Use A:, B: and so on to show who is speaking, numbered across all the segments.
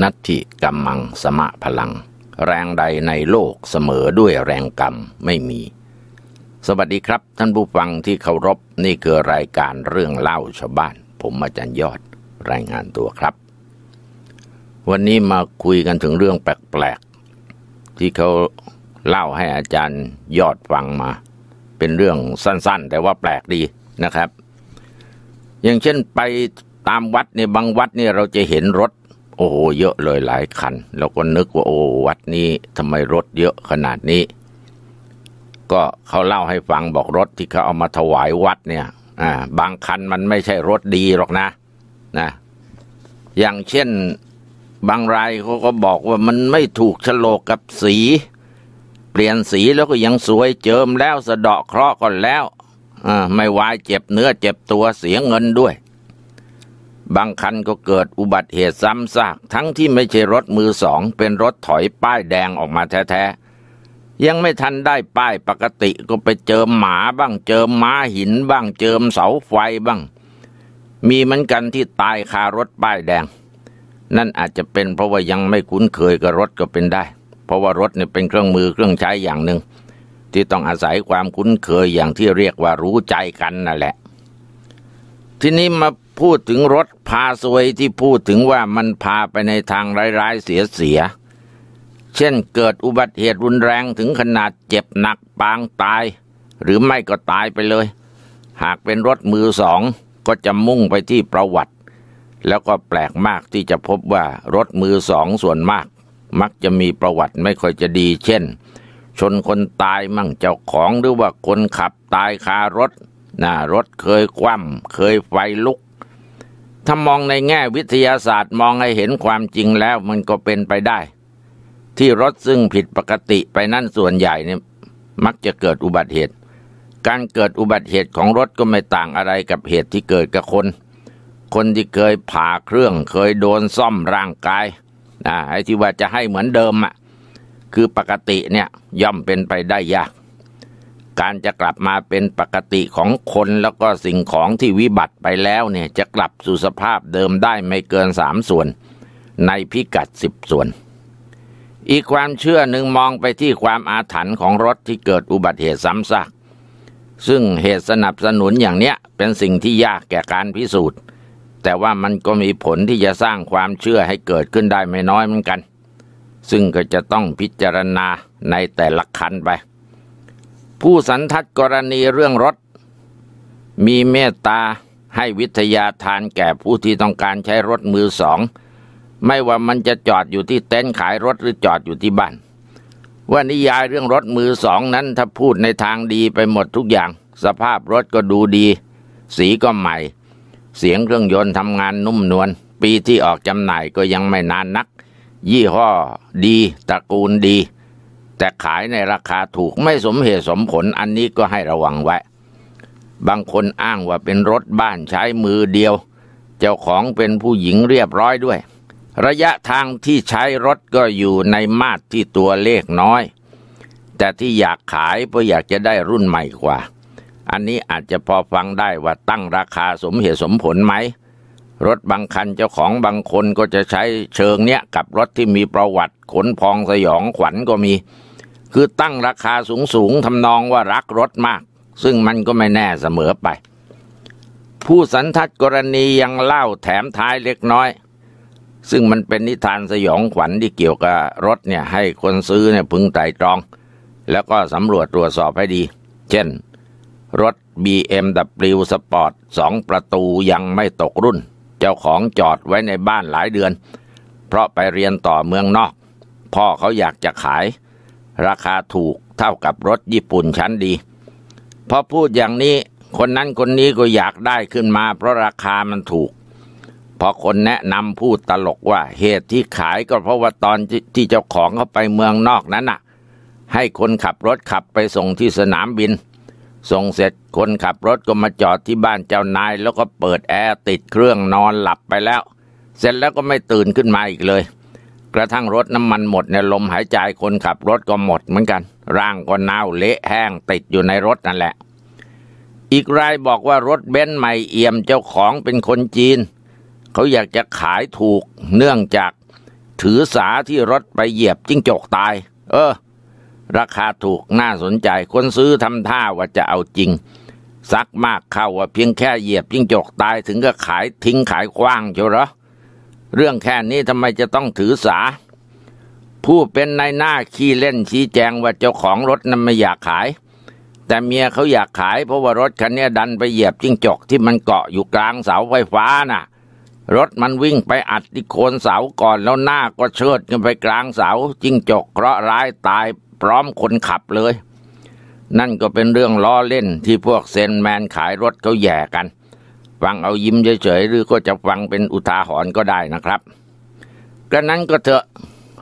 A: นัตถิกัมมังสมะพลัง แรงใดในโลกเสมอด้วยแรงกรรมไม่มี สวัสดีครับท่านผู้ฟังที่เคารพนี่คือรายการเรื่องเล่าชาวบ้าน ผมอาจารย์ยอดรายงานตัวครับ วันนี้มาคุยกันถึงเรื่องแปลกๆ ที่เขาเล่าให้อาจารย์ยอดฟังมา เป็นเรื่องสั้นๆ แต่ว่าแปลกดีนะครับ อย่างเช่นไปตามวัดในบางวัดเนี่ยเราจะเห็นรถโอ้โหเยอะเลยหลายคัน แล้วก็นึกว่าโอ้วัดนี้ทำไมรถเยอะขนาดนี้ ก็เขาเล่าให้ฟังบอกรถ ที่เขาเอามาถวายวัดเนี่ยอ่าบางคันมันไม่ใช่รถดีหรอกนะ นะ อย่างเช่นบางรายเขาก็บอกว่ามันไม่ถูกฉลกกับสี เปลี่ยนสีแล้วก็ยังสวยเจิมแล้วสะเดาะเคราะห์ก่อนแล้วไม่วายเจ็บเนื้อเจ็บตัวเสียเงินด้วยบางคันก็เกิดอุบัติเหตุซ้ำซากทั้งที่ไม่ใช่รถมือสองเป็นรถถอยป้ายแดงออกมาแท้ๆ ยังไม่ทันได้ป้ายปกติก็ไปเจอหมาบ้างเจอม้าหิน บ้างเจอเสาไฟบ้าง มีเหมือนกันที่ตายคารถป้ายแดง นั่นอาจจะเป็นเพราะว่ายังไม่คุ้นเคยกับรถก็เป็นได้ เพราะว่ารถเนี่ยเป็นเครื่องมือเครื่องใช้อย่างหนึ่งที่ต้องอาศัยความคุ้นเคยอย่างที่เรียกว่ารู้ใจกันนั่นแหละ ทีนี้มาพูดถึงรถพาสวยที่พูดถึงว่ามันพาไปในทางร้ายๆเสียเสีย เช่นเกิดอุบัติเหตุรุนแรงถึงขนาดเจ็บหนักปางตาย หรือไม่ก็ตายไปเลย หากเป็นรถมือสองก็จะมุ่งไปที่ประวัติ แล้วก็แปลกมากที่จะพบว่ารถมือสองส่วนมาก มักจะมีประวัติไม่ค่อยจะดี เช่นชนคนตายมั่งเจ้าของ หรือว่าคนขับตายคารถนะารถเคยคว่ำเคยไฟลุกถ้ามองในแง่วิทยาศาสตร์มองให้เห็นความจริงแล้วมันก็เป็นไปได้ ที่รถซึ่งผิดปกติไปนั่นส่วนใหญ่เนี่ย มักจะเกิดอุบัติเหตุ การเกิดอุบัติเหตุของรถก็ไม่ต่างอะไรกับเหตุที่เกิดกับคน คนที่เคยผ่าเครื่อง เคยโดนซ่อมร่างกายนะไอ้ที่ว่าจะให้เหมือนเดิมอะ่ะ คือปกติเนี่ยย่อมเป็นไปได้ยากการจะกลับมาเป็นปกติของคนแล้วก็สิ่งของที่วิบัติไปแล้วเนี่ยจะกลับสู่สภาพเดิมได้ไม่เกินสามส่วนในพิกัดสิบส่วน อีกความเชื่อหนึ่งมองไปที่ความอาถรรพ์ของรถที่เกิดอุบัติเหตุซ้ำซากซึ่งเหตุสนับสนุนอย่างเนี้ยเป็นสิ่งที่ยากแก่การพิสูจน์ แต่ว่ามันก็มีผลที่จะสร้างความเชื่อให้เกิดขึ้นได้ไม่น้อยเหมือนกัน ซึ่งก็จะต้องพิจารณาในแต่ละคันไปผู้สันทัดกรณีเรื่องรถ มีเมตตาให้วิทยาทานแก่ผู้ที่ต้องการใช้รถมือสองไม่ว่ามันจะจอดอยู่ที่เต็นท์ขายรถหรือจอดอยู่ที่บ้าน ว่านิยายเรื่องรถมือสองนั้นถ้าพูดในทางดีไปหมดทุกอย่าง สภาพรถก็ดูดีสีก็ใหม่เสียงเครื่องยนต์ทำงานนุ่มนวลปีที่ออกจำหน่ายก็ยังไม่นานนักยี่ห้อ ดีตระกูลดีแต่ขายในราคาถูกไม่สมเหตุสมผลอันนี้ก็ให้ระวังไว้ บางคนอ้างว่าเป็นรถบ้านใช้มือเดียว เจ้าของเป็นผู้หญิงเรียบร้อยด้วย ระยะทางที่ใช้รถก็อยู่ในมาตรที่ตัวเลขน้อย แต่ที่อยากขายเพราะอยากจะได้รุ่นใหม่กว่า อันนี้อาจจะพอฟังได้ว่าตั้งราคาสมเหตุสมผลไหมรถบางคันเจ้าของบางคนก็จะใช้เชิงเนี้ยกับรถที่มีประวัติขนพองสยองขวัญก็มี คือตั้งราคาสูงสูงทำนองว่ารักรถมาก ซึ่งมันก็ไม่แน่เสมอไป ผู้สันทัดกรณียังเล่าแถมท้ายเล็กน้อย ซึ่งมันเป็นนิทานสยองขวัญที่เกี่ยวกับรถเนี่ยให้คนซื้อเนี่ยพึงไตรตรอง แล้วก็สำรวจตรวจสอบให้ดี เช่นรถ BMW sport สองประตูยังไม่ตกรุ่นเจ้าของจอดไว้ในบ้านหลายเดือน เพราะไปเรียนต่อเมืองนอก พ่อเขาอยากจะขาย ราคาถูกเท่ากับรถญี่ปุ่นชั้นดีพอพูดอย่างนี้คนนั้นคนนี้ก็อยากได้ขึ้นมา เพราะราคามันถูกพอคนแนะนำพูดตลกว่าเหตุที่ขายก็เพราะว่าตอนทที่เจ้าของเขาไปเมืองนอกนั้นน่ะให้คนขับรถขับไปส่งที่สนามบินส่งเสร็จ คนขับรถก็มาจอดที่บ้านเจ้านาย แล้วก็เปิดแอร์ติดเครื่องนอนหลับไปแล้ว เสร็จแล้วก็ไม่ตื่นขึ้นมาอีกเลย กระทั่งรถน้ำมันหมดในลมหายใจคนขับรถก็หมดเหมือนกัน ร่างก็เน่าเละแห้งติดอยู่ในรถนั่นแหละ อีกรายบอกว่ารถเบนซ์ใหม่เอี่ยมเจ้าของเป็นคนจีน เขาอยากจะขายถูกเนื่องจากถือสาที่รถไปเหยียบจิ้งจกตาย เออราคาถูกน่าสนใจคนซื้อทำท่าว่าจะเอาจริงซักมากเข้าว่าเพียงแค่เหยียบยิ่งจกตายถึงก็ขายทิ้งขายคว้างเชียวหรอเรื่องแค่นี้ทำไมจะต้องถือสา ผู้เป็นนายหน้าขี้เล่นชี้แจงว่าเจ้าของรถนั้นไม่อยากขาย แต่เมียเขาอยากขายเพราะว่ารถคันนี้ดันไปเหยียบจิ้งจกที่มันเกาะอยู่กลางเสาไฟฟ้าน่ะรถมันวิ่งไปอัดที่โคนเสาก่อนแล้วหน้าก็เชิดกันไปกลางเสาจิ้งจกเคราะร้ายตายพร้อมคนขับเลย นั่นก็เป็นเรื่องล้อเล่นที่พวกเซนแมนขายรถเขาแย่กันฟังเอายิ้มเฉยๆ หรือก็จะฟังเป็นอุทาหรณ์ก็ได้นะครับกระนั้นก็เถอะ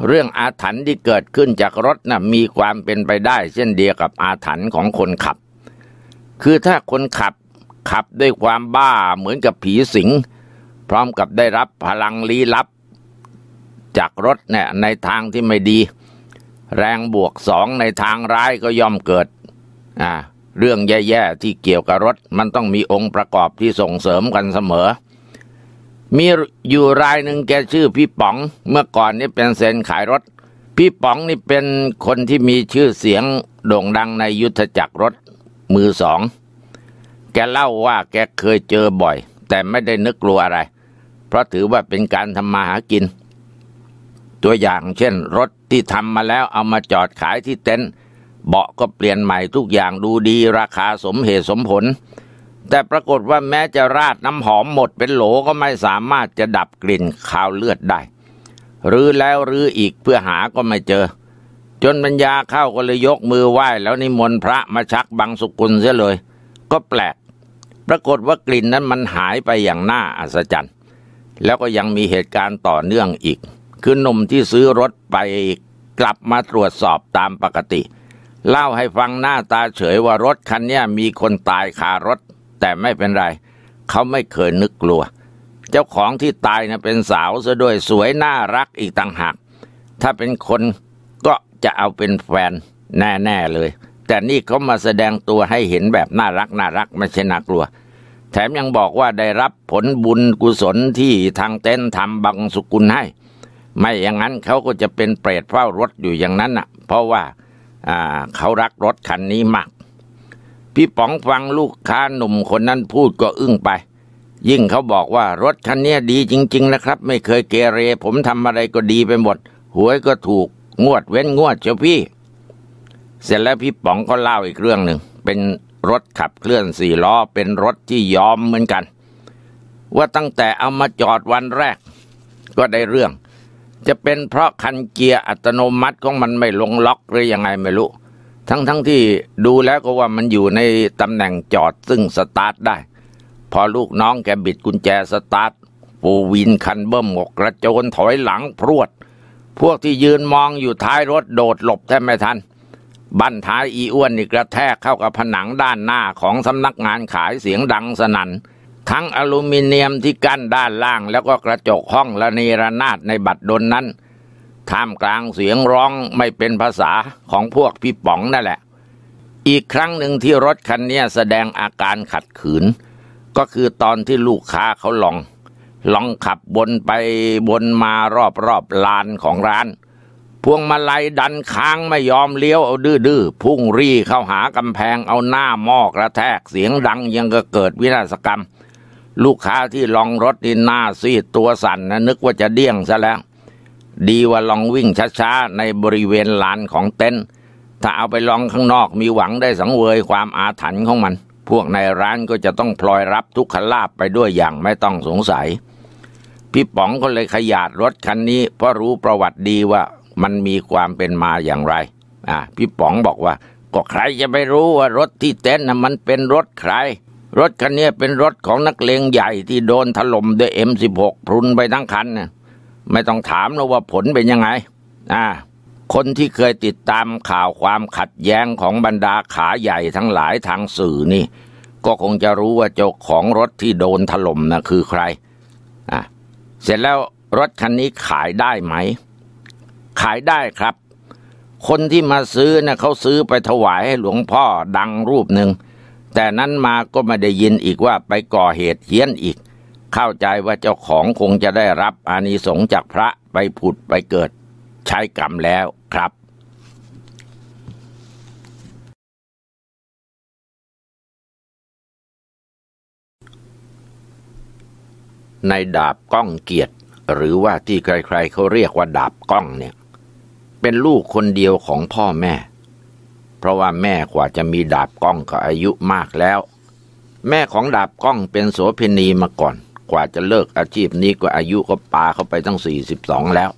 A: เรื่องอาถรรพ์ที่เกิดขึ้นจากรถนะ่ะมีความเป็นไปได้เช่นเดียวกับอาถรรพ์ของคนขับ คือถ้าคนขับขับด้วยความบ้าเหมือนกับผีสิงพร้อมกับได้รับพลังลี้ลับจากรถเนี่ยในทางที่ไม่ดี แรงบวกสองในทางร้ายก็ย่อมเกิดอ่าเรื่องแย่ๆที่เกี่ยวกับรถ มันต้องมีองค์ประกอบที่ส่งเสริมกันเสมอ มีอยู่รายหนึ่งแกชื่อพี่ป๋องเมื่อก่อนนี่เป็นเซนขายรถ พี่ป๋องนี่เป็นคนที่มีชื่อเสียงโด่งดังในยุทธจักรรถมือสองแกเล่าว่าแกเคยเจอบ่อย แต่ไม่ได้นึกกลัวอะไรเพราะถือว่าเป็นการทำมาหากิน ตัวอย่างเช่นรถที่ทำมาแล้วเอามาจอดขายที่เต็นท์ เบาะก็เปลี่ยนใหม่ทุกอย่างดูดีราคาสมเหตุสมผล แต่ปรากฏว่าแม้จะราดน้ำหอมหมดเป็นโหลก็ไม่สามารถจะดับกลิ่นคาวเลือดได้ รื้อแล้วรื้ออีกเพื่อหาก็ไม่เจอ จนปัญญาเข้าก็เลยยกมือไหว้แล้วนิมนต์พระมาชักบังสุกุลเสียเลย ก็แปลก ปรากฏว่ากลิ่นนั้นมันหายไปอย่างน่าอัศจรรย์แล้วก็ยังมีเหตุการณ์ต่อเนื่องอีก คือหนุ่มที่ซื้อรถไปกลับมาตรวจสอบตามปกติ เล่าให้ฟังหน้าตาเฉยว่ารถคันนี้มีคนตายคารถ แต่ไม่เป็นไร เขาไม่เคยนึกกลัว เจ้าของที่ตายนะเป็นสาวซะด้วยสวยน่ารักอีกต่างหาก ถ้าเป็นคนก็จะเอาเป็นแฟนแน่ ๆ เลย แต่นี่เขามาแสดงตัวให้เห็นแบบน่ารักน่ารักไม่ใช่น่ากลัวแถมยังบอกว่าได้รับผลบุญกุศลที่ทางเต้นทำบังสุกุลให้ ไม่อย่างนั้นเขาก็จะเป็นเปรตเฝ้ารถอยู่อย่างนั้นน่ะ เพราะว่า เขารักรถคันนี้มาก พี่ป๋องฟังลูกค้าหนุ่มคนนั้นพูดก็อึ้งไป ยิ่งเขาบอกว่ารถคันนี้ดีจริง ๆ นะครับ ไม่เคยเกเร ผมทำอะไรก็ดีไปหมดหวยก็ถูกงวดเว้นงวดเจ้าพี่ เสร็จแล้วพี่ป๋องก็เล่าอีกเรื่องหนึ่งเป็นรถขับเคลื่อนสี่ล้อเป็นรถที่ยอมเหมือนกัน ว่าตั้งแต่เอามาจอดวันแรกก็ได้เรื่อง จะเป็นเพราะคันเกียร์อัตโนมัติของมันไม่ลงล็อกหรือยังไงไม่รู้ทั้งๆทที่ดูแล้วก็ว่ามันอยู่ในตำแหน่งจอดซึ่งสตาร์ทได้ พอลูกน้องแกบิดกุญแจสตาร์ทปูวินคันเบิ้มหมกกระโจนถอยหลังพรวด พวกที่ยืนมองอยู่ท้ายรถโดดหลบแทบไม่ทันบั้นท้ายอีอ้วนนี่กระแทกเข้ากับผนังด้านหน้าของสำนักงานขายเสียงดังสนัน่นทั้งอลูมิเนียมที่กั้นด้านล่าง แล้วก็กระจกห้องละเนระนาดในบัตรดนนั้นท่ามกลางเสียงร้องไม่เป็นภาษาของพวกพี่ป๋องนั่นแหละอีกครั้งหนึ่งที่รถคันนี้แสดงอาการขัดขืน ก็คือตอนที่ลูกค้าเขาลอง ลองขับบนไปบนมารอบๆอบลานของร้านพวงมาลัยดันค้างไม่ยอมเลี้ยวเอาดื้อๆพุ่งรีเข้าหากำแพงเอาหน้าหมอกระแทกเสียงดังยังก็เกิดวินาศกรรม ลูกค้าที่ลองรถนี่หน้าซีดตัวสั่นนะนึกว่าจะเดี้ยงซะแล้ว ดีว่าลองวิ่งช้าๆ ในบริเวณลานของเต็นท์ถ้าเอาไปลองข้างนอกมีหวังได้สังเวยความอาถรรพ์ของมัน พวกในร้านก็จะต้องพลอยรับทุกขลาบไปด้วยอย่างไม่ต้องสงสัยพี่ป๋องก็เลยขยาดรถคันนี้ เพราะรู้ประวัติดีว่ามันมีความเป็นมาอย่างไร อ่าพี่ป๋องบอกว่า ก็ใครจะไปรู้ว่ารถที่เต้นน่ะมันเป็นรถใคร รถคันนี้เป็นรถของนักเลงใหญ่ที่โดนถล่มด้วยเอ็มสิบหกพรุนไปทั้งคันน่ะ ไม่ต้องถามแล้วว่าผลเป็นยังไง อ่า คนที่เคยติดตามข่าวความขัดแย้งของบรรดาขาใหญ่ทั้งหลายทางสื่อนี่ ก็คงจะรู้ว่าเจ้าของรถที่โดนถล่มน่ะคือใคร อ่ะเสร็จแล้วรถคันนี้ขายได้ไหมขายได้ครับ คนที่มาซื้อเนี่ยเขาซื้อไปถวายให้หลวงพ่อดังรูปหนึ่ง แต่นั้นมาก็ไม่ได้ยินอีกว่าไปก่อเหตุเฮี้ยนอีก เข้าใจว่าเจ้าของคงจะได้รับอานิสงส์จากพระไปผุดไปเกิด ใช้กรรมแล้วครับ ในดาบก้องเกียรติ หรือว่าที่ใครๆเขาเรียกว่าดาบก้องเนี่ยเป็นลูกคนเดียวของพ่อแม่ เพราะว่าแม่กว่าจะมีดาบก้องก็อายุมากแล้ว แม่ของดาบก้องเป็นโสเพณีมาก่อน กว่าจะเลิกอาชีพนี้ก็อายุก็ปาเข้าไปตั้งสี่สิบสองแล้ว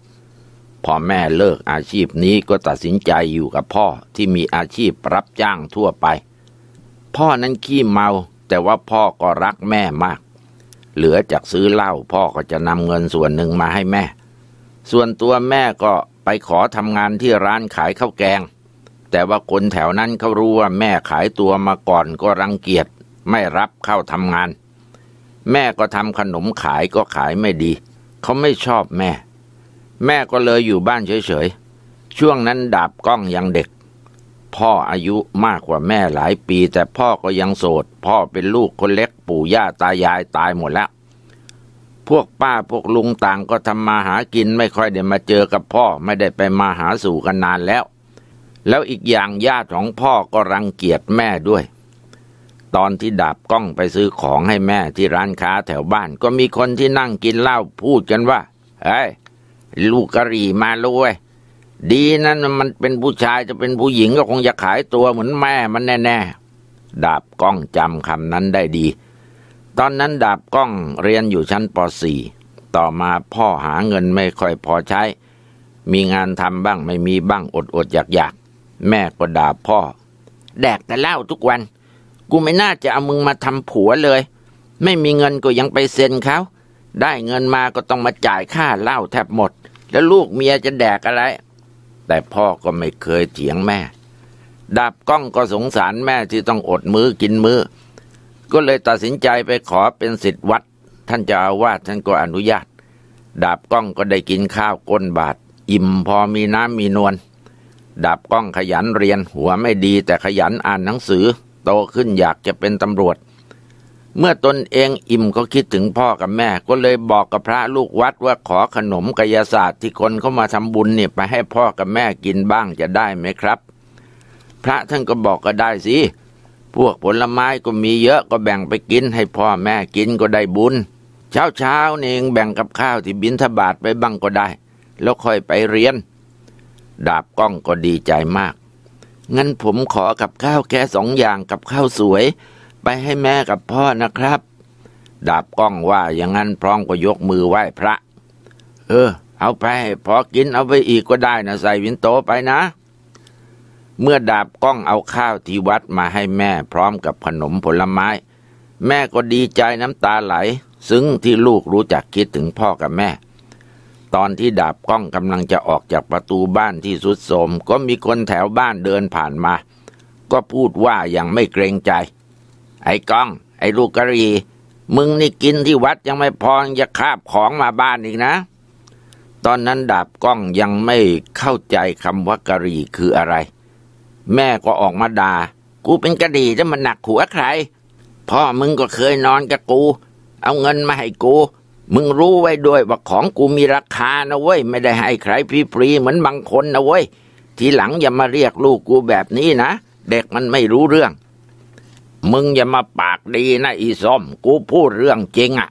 A: พอแม่เลิกอาชีพนี้ก็ตัดสินใจอยู่กับพ่อที่มีอาชีพรับจ้างทั่วไป พ่อนั้นขี้เมา แต่ว่าพ่อก็รักแม่มาก เหลือจากซื้อเหล้าพ่อก็จะนำเงินส่วนหนึ่งมาให้แม่ ส่วนตัวแม่ก็ไปขอทำงานที่ร้านขายข้าวแกง แต่ว่าคนแถวนั้นเขารู้ว่าแม่ขายตัวมาก่อนก็รังเกียจ ไม่รับเข้าทำงาน แม่ก็ทำขนมขายก็ขายไม่ดี เขาไม่ชอบแม่ แม่ก็เลยอยู่บ้านเฉยๆ ช่วงนั้นดาบกล้องยังเด็ก พ่ออายุมากกว่าแม่หลายปีแต่พ่อก็ยังโสด พ่อเป็นลูกคนเล็กปู่ย่าตายายตายหมดแล้วพวกป้าพวกลุงต่างก็ทำมาหากินไม่ค่อยได้มาเจอกับพ่อไม่ได้ไปมาหาสู่กันนานแล้ว แล้วอีกอย่างญาติของพ่อก็รังเกียจแม่ด้วย ตอนที่ดาบกล้องไปซื้อของให้แม่ที่ร้านค้าแถวบ้าน ก็มีคนที่นั่งกินเหล้าพูดกันว่าเอ้ลูกกะรีมาลุว้ยดีนั่นมันเป็นผู้ชายจะเป็นผู้หญิงก็คงจะขายตัวเหมือนแม่มันแน่ ๆดาบกล้องจำคำนั้นได้ดีตอนนั้นดาบก้องเรียนอยู่ชั้นป .4 ต่อมาพ่อหาเงินไม่ค่อยพอใช้ มีงานทำบ้างไม่มีบ้างอดอดอยากอยากแม่ก็ด่าพ่อ แดกแต่เหล้าทุกวัน กูไม่น่าจะเอามึงมาทำผัวเลย ไม่มีเงินก็ยังไปเซ็นเขา ได้เงินมาก็ต้องมาจ่ายค่าเหล้าแทบหมด แล้วลูกเมียจะแดกอะไร แต่พ่อก็ไม่เคยเถียงแม่ ดาบก้องก็สงสารแม่ที่ต้องอดมือ้อกินมือ้อก็เลยตัดสินใจไปขอเป็นสิทธิ์วัด ท่านจะอาวาสท่านก็อนุญาตดาบก้องก็ได้กินข้าวก้นบาท อิ่มพอมีน้ำมีนวลดาบก้องขยันเรียนหัวไม่ดีแต่ขยันอ่านหนังสือโตขึ้นอยากจะเป็นตำรวจ เมื่อตนเองอิ่มก็คิดถึงพ่อกับแม่ ก็เลยบอกกับพระลูกวัดว่าขอขนมกายศาสตร์ที่คนเขามาทำบุญเนี่ยไปให้พ่อกับแม่กินบ้างจะได้ไหมครับ พระท่านก็บอกก็ได้สิพวกผลไม้ก็มีเยอะก็แบ่งไปกินให้พ่อแม่กินก็ได้บุญ เช้าเช้านี่เองแบ่งกับข้าวที่บินทบาทไปบ้างก็ได้ แล้วค่อยไปเรียน ดาบก้องก็ดีใจมาก งั้นผมขอกับข้าวแค่สองอย่างกับข้าวสวย ไปให้แม่กับพ่อนะครับ ดาบก้องว่าอย่างนั้นพร้อมก็ยกมือไหว้พระ เออ เอาไปพอกินเอาไปอีกก็ได้นะใส่วินโตไปนะเมื่อดาบก้องเอาข้าวที่วัดมาให้แม่พร้อมกับขนมผลไม้ แม่ก็ดีใจน้ำตาไหล ซึ้งที่ลูกรู้จักคิดถึงพ่อกับแม่ ตอนที่ดาบก้องกำลังจะออกจากประตูบ้านที่สุดโสม ก็มีคนแถวบ้านเดินผ่านมา ก็พูดว่าอย่างไม่เกรงใจ ไอ้ก้อง ไอ้ลูกกะรี มึงนี่กินที่วัดยังไม่พอจะคาบของมาบ้านอีกนะ ตอนนั้นดาบก้องยังไม่เข้าใจคำว่ากะรีคืออะไรแม่ก็ออกมาดา่า กูเป็นกระดีจะมันหนักหัวใคร พ่อมึงก็เคยนอนกับกู เอาเงินมาให้กู มึงรู้ไว้ด้วยว่าของกูมีราคานะเว้ย ไม่ได้ให้ใครฟรีเหมือนบางคน นะเว้ย ทีหลังอย่ามาเรียกลูกกูแบบนี้นะ เด็กมันไม่รู้เรื่อง มึงอย่ามาปากดีนะอีซอม กูพูดเรื่องจริงอะ่ะ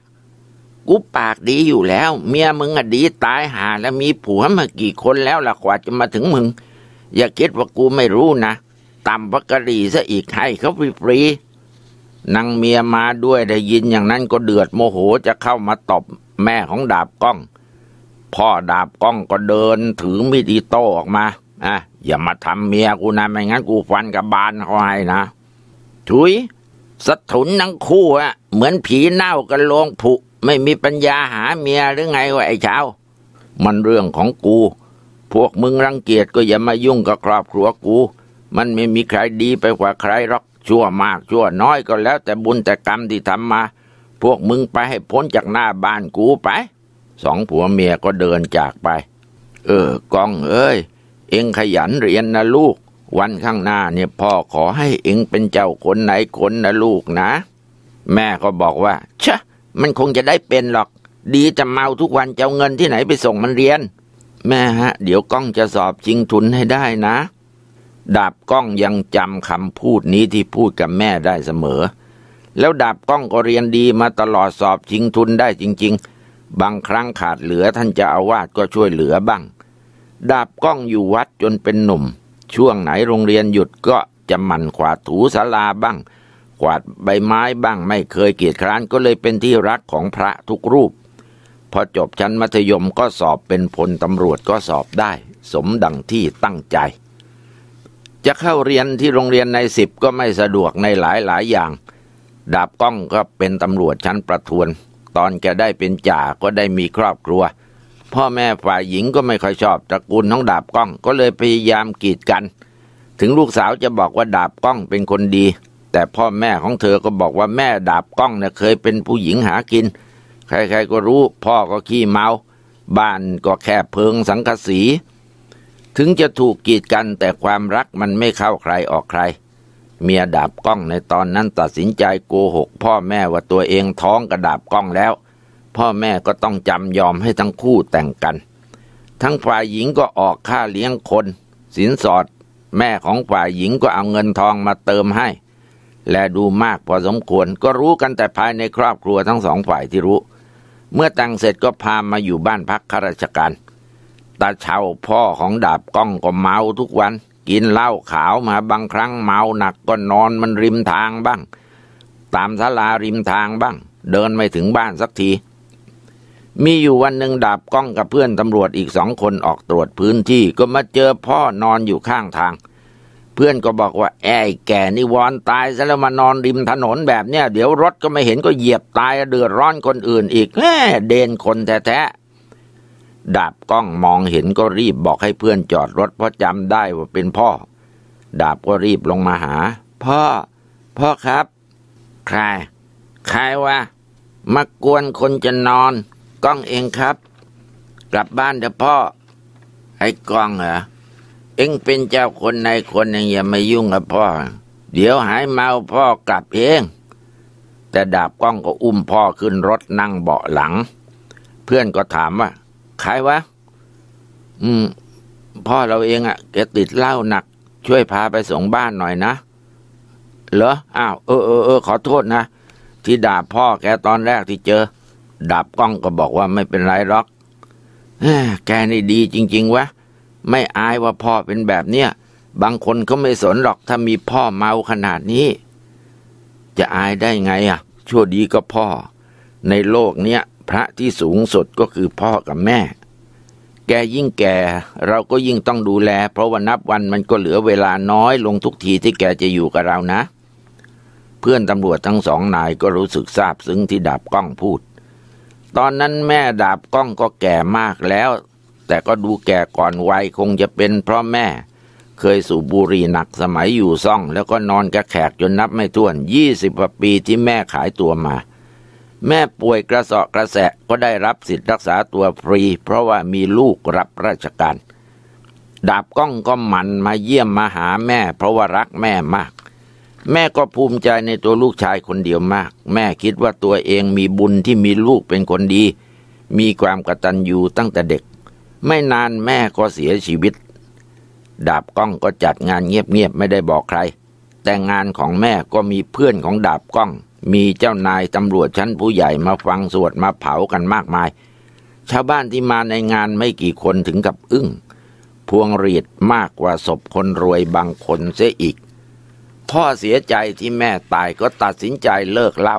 A: กูปากดีอยู่แล้ว เมียมึงอะดีตายหาแล้วมีผัวมากี่คนแล้วล่ะกว่าจะมาถึงมึงอย่าคิดว่ากูไม่รู้นะตำบักกะรีซะอีกให้เขาฟรี นางเมียมาด้วยได้ยินอย่างนั้นก็เดือดโมโหจะเข้ามาตบแม่ของดาบก้อง พ่อดาบก้องก็เดินถือมีดอีโต้ออกมาอ่ะอย่ามาทำเมียกูนะไม่งั้นกูฟันกับบานเขาให้นะ ถุย สถุนนังคู่อะเหมือนผีเน่ากันลงผุ ไม่มีปัญญาหาเมียหรือไงวะไอ้เช้ามันเรื่องของกูพวกมึงรังเกียจก็อย่ามายุ่งกับครอบครัวกู มันไม่มีใครดีไปกว่าใครหรอก ชั่วมากชั่วน้อยก็แล้ว แต่บุญแต่กรรมที่ทำมา พวกมึงไปให้พ้นจากหน้าบ้านกูไป สองผัวเมียก็เดินจากไป เออกองเอ้ย เองขยันเรียนนะลูก วันข้างหน้าเนี่ยพ่อขอให้เองเป็นเจ้าคนไหนคนนะลูกนะ แม่ก็บอกว่า ชะมันคงจะได้เป็นหรอก ดีจะเมาทุกวันจะเอาเงินที่ไหนไปส่งมันเรียนแม่ฮะเดี๋ยวกล้องจะสอบชิงทุนให้ได้นะ ดาบกล้องยังจำคำพูดนี้ที่พูดกับแม่ได้เสมอ แล้วดาบกล้องก็เรียนดีมาตลอดสอบชิงทุนได้จริง ๆ บางครั้งขาดเหลือท่านจะอาวาสก็ช่วยเหลือบ้าง ดาบกล้องอยู่วัดจนเป็นหนุ่ม ช่วงไหนโรงเรียนหยุดก็จะหมั่นขวาถูสาลาบ้าง ขวาดใบไม้บ้างไม่เคยเกียจคร้านก็เลยเป็นที่รักของพระทุกรูปพอจบชั้นมัธยมก็สอบเป็นพลตำรวจก็สอบได้สมดังที่ตั้งใจ จะเข้าเรียนที่โรงเรียนในสิบก็ไม่สะดวกในหลายหลายอย่าง ดาบก้องก็เป็นตำรวจชั้นประทวน ตอนแกได้เป็นจ่าก็ได้มีครอบครัว พ่อแม่ฝ่ายหญิงก็ไม่ค่อยชอบตระกูลของดาบก้อง ก็เลยพยายามกีดกัน ถึงลูกสาวจะบอกว่าดาบก้องเป็นคนดี แต่พ่อแม่ของเธอก็บอกว่าแม่ดาบก้องเนี่ยเคยเป็นผู้หญิงหากินเใครๆก็รู้พ่อก็ขี้เมาบ้านก็แคบเพิงสังกสี ถึงจะถูกกีดกันแต่ความรักมันไม่เข้าใครออกใครเมียดาบกล้องในตอนนั้นตัดสินใจโกหก พ่อแม่ว่าตัวเองท้องกระดาบกล้องแล้ว พ่อแม่ก็ต้องจำยอมให้ทั้งคู่แต่งกัน ทั้งฝ่ายหญิงก็ออกค่าเลี้ยงคน สินสอด แม่ของฝ่ายหญิงก็เอาเงินทองมาเติมให้ และดูมากพอสมควรก็รู้กันแต่ภายในครอบครัวทั้งสองฝ่ายที่รู้เมื่อแต่งเสร็จก็พามาอยู่บ้านพักข้าราชการตาเชาพ่อของดาบก้องก็เมาทุกวันกินเหล้าขาวมาบางครั้งเมาหนักก็นอนมันริมทางบ้าง ตามศาลาริมทางบ้าง เดินไม่ถึงบ้านสักที มีอยู่วันหนึ่งดาบก้องกับเพื่อนตำรวจอีกสองคนออกตรวจพื้นที่ก็มาเจอพ่อนอนอยู่ข้างทางพื่อนก็บอกว่า แอ้แก่นี่วอน ตายซะแล้วมานอนริมถนนแบบเนี้ย เดี๋ยวรถก็ไม่เห็นก็เหยียบตาย เดือดร้อนคนอื่นอีกแหมเดนคนแท้ๆ ดาบกล้องมองเห็นก็รีบบอกให้เพื่อนจอดรถ เพราะจำได้ว่าเป็นพ่อดาบก็รีบลงมาหาพ่อพ่อครับ ใคร ใครวะมากวนคนจะนอนกล้องเองครับ กลับบ้านเถอะพ่อไอ้กล้องเหรอเอ็งเป็นเจ้าคนในคนเองอย่ามายุ่งกับพ่อเดี๋ยวหายเมาพ่อกลับเอง แต่ดาบก้องก็อุ้มพ่อขึ้นรถนั่งเบาะหลัง เพื่อนก็ถามว่าใครวะอืมพ่อเราเองอะ่ะแกติดเหล้าหนัก ช่วยพาไปส่งบ้านหน่อยนะ เหรอ อ้าวเออเออเออขอโทษนะ ที่ด่าพ่อแกตอนแรกที่เจอ ดาบก้องก็บอกว่าไม่เป็นไรหรอกแกนี่ดีจริง ๆวะไม่อายว่าพ่อเป็นแบบเนี้ยบางคนก็ไม่สนหรอกถ้ามีพ่อเมาขนาดนี้ จะอายได้ไงอ่ะ ชั่วดีก็พ่อ ในโลกเนี้ยพระที่สูงสุดก็คือพ่อกับแม่ แกยิ่งแก่ เราก็ยิ่งต้องดูแล เพราะวันนับวันมันก็เหลือเวลาน้อยลงทุกทีที่แกจะอยู่กับเรานะ เพื่อนตำรวจทั้งสองนายก็รู้สึกซาบซึ้งที่ดาบก้องพูด ตอนนั้นแม่ดาบก้องก็แก่มากแล้วแต่ก็ดูแก่ก่อนวัยคงจะเป็นเพราะแม่ เคยสูบบุหรี่หนักสมัยอยู่ซ่อง แล้วก็นอนกระแขกจนนับไม่ถ้วนยี่สิบปีที่แม่ขายตัวมา แม่ป่วยกระสอบกระแสะก็ได้รับสิทธิ์รักษาตัวฟรี เพราะว่ามีลูกรับราชการดาบก้องก็หมันมาเยี่ยมมาหาแม่เพราะว่ารักแม่มาก แม่ก็ภูมิใจในตัวลูกชายคนเดียวมาก แม่คิดว่าตัวเองมีบุญที่มีลูกเป็นคนดี มีความกตัญญูตั้งแต่เด็กไม่นานแม่ก็เสียชีวิต ดาบก้องก็จัดงานเงียบๆไม่ได้บอกใคร แต่งานของแม่ก็มีเพื่อนของดาบก้อง มีเจ้านายตำรวจชั้นผู้ใหญ่มาฟังสวดมาเผากันมากมาย ชาวบ้านที่มาในงานไม่กี่คนถึงกับอึ้งพวงรีดมากกว่าศพคนรวยบางคนเสียอีก พ่อเสียใจที่แม่ตายก็ตัดสินใจเลิกเหล้า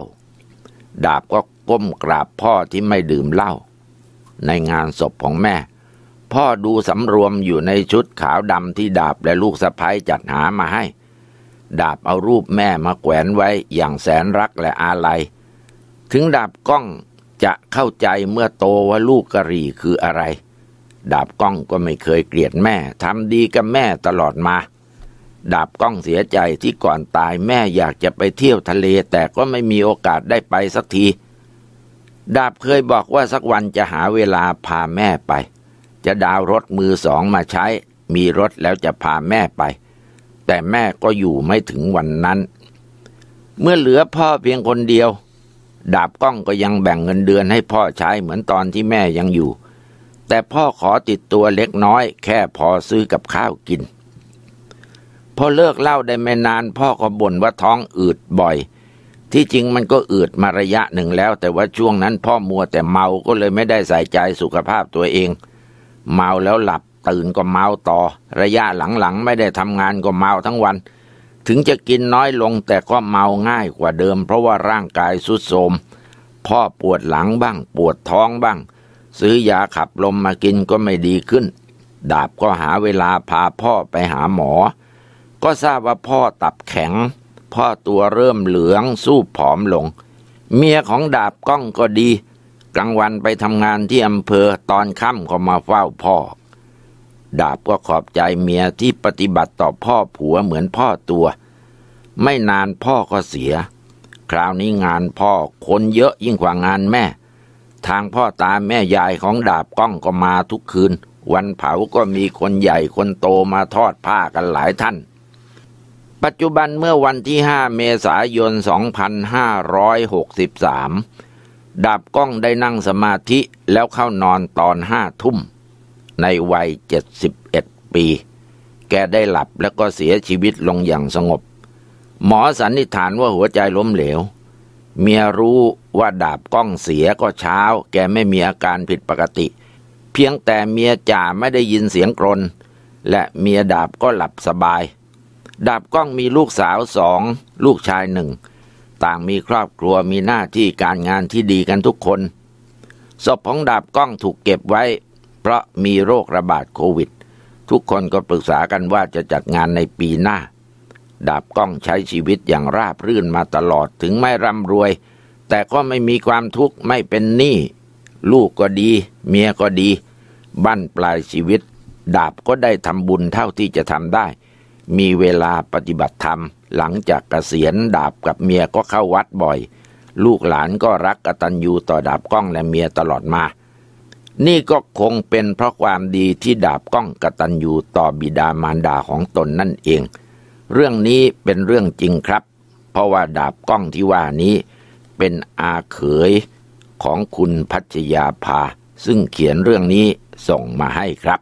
A: ดาบก็ก้มกราบพ่อที่ไม่ดื่มเหล้าในงานศพของแม่พ่อดูสำรวมอยู่ในชุดขาวดำที่ดาบและลูกสะพ้ยจัดหามาให้ ดาบเอารูปแม่มาแขวนไว้อย่างแสนรักและอาลัย ถึงดาบก้องจะเข้าใจเมื่อโตว่าลูกกะรีคืออะไร ดาบก้องก็ไม่เคยเกลียดแม่ทำดีกับแม่ตลอดมา ดาบก้องเสียใจที่ก่อนตายแม่อยากจะไปเที่ยวทะเลแต่ก็ไม่มีโอกาสได้ไปสักที ดาบเคยบอกว่าสักวันจะหาเวลาพาแม่ไปจะดาวรถมือสองมาใช้ มีรถแล้วจะพาแม่ไป แต่แม่ก็อยู่ไม่ถึงวันนั้น เมื่อเหลือพ่อเพียงคนเดียว ดาบก้องก็ยังแบ่งเงินเดือนให้พ่อใช้เหมือนตอนที่แม่ยังอยู่ แต่พ่อขอติดตัวเล็กน้อย แค่พอซื้อกับข้าวกินพอเลิกเล่าได้ไม่นาน พ่อก็บ่นว่าท้องอืดบ่อย ที่จริงมันก็อืดมาระยะหนึ่งแล้ว แต่ว่าช่วงนั้นพ่อมัวแต่เมาก็เลยไม่ได้ใส่ใจสุขภาพตัวเองเมาแล้วหลับตื่นก็เมาต่อ ระยะหลังๆไม่ได้ทำงานก็เมาทั้งวัน ถึงจะกินน้อยลงแต่ก็เมาง่ายกว่าเดิม เพราะว่าร่างกายสุดโทมพ่อปวดหลังบ้างปวดท้องบ้าง ซื้อยาขับลมมากินก็ไม่ดีขึ้น ดาบก็หาเวลาพาพ่อไปหาหมอ ก็ทราบว่าพ่อตับแข็ง พ่อตัวเริ่มเหลืองสู้ผอมลง เมียของดาบก้องก็ดีกลางวันไปทำงานที่อำเภอตอนค่ำก็มาเฝ้าพ่อ ดาบก็ขอบใจเมียที่ปฏิบัติต่อพ่อผัวเหมือนพ่อตัว ไม่นานพ่อก็เสีย คราวนี้งานพ่อคนเยอะยิ่งกว่างานแม่ ทางพ่อตา แม่ยายของดาบก้องก็มาทุกคืน วันเผาก็มีคนใหญ่คนโตมาทอดผ้ากันหลายท่าน ปัจจุบันเมื่อวันที่ห้าเมษายน2563ดาบก้องได้นั่งสมาธิแล้วเข้านอนตอนห้าทุ่ม ในวัยเจ็ดสิบเอ็ดปี แกได้หลับแล้วก็เสียชีวิตลงอย่างสงบ หมอสันนิษฐานว่าหัวใจล้มเหลว เมียรู้ว่าดาบก้องเสียก็เช้าแกไม่มีอาการผิดปกติ เพียงแต่เมียจ่าไม่ได้ยินเสียงกรนและเมียดาบก็หลับสบาย ดาบก้องมีลูกสาวสองลูกชายหนึ่งต่างมีครอบครัวมีหน้าที่การงานที่ดีกันทุกคนศพของดาบก้องถูกเก็บไว้ เพราะมีโรคระบาดโควิด ทุกคนก็ปรึกษากันว่าจะจัดงานในปีหน้า ดาบก้องใช้ชีวิตอย่างราบรื่นมาตลอดถึงไม่ร่ำรวย แต่ก็ไม่มีความทุกข์ไม่เป็นหนี้ลูกก็ดี เมียก็ดีบั้นปลายชีวิต ดาบก็ได้ทำบุญเท่าที่จะทำได้มีเวลาปฏิบัติธรรม หลังจากเกษียณดาบกับเมียก็เข้าวัดบ่อย ลูกหลานก็รักกตัญญูต่อดาบก้องและเมียตลอดมานี่ก็คงเป็นเพราะความดีที่ดาบก้องกตัญญูต่อบิดามารดาของตนนั่นเอง เรื่องนี้เป็นเรื่องจริงครับ เพราะว่าดาบก้องที่ว่านี้ เป็นอาเขยของคุณพัชยาภาซึ่งเขียนเรื่องนี้ส่งมาให้ครับ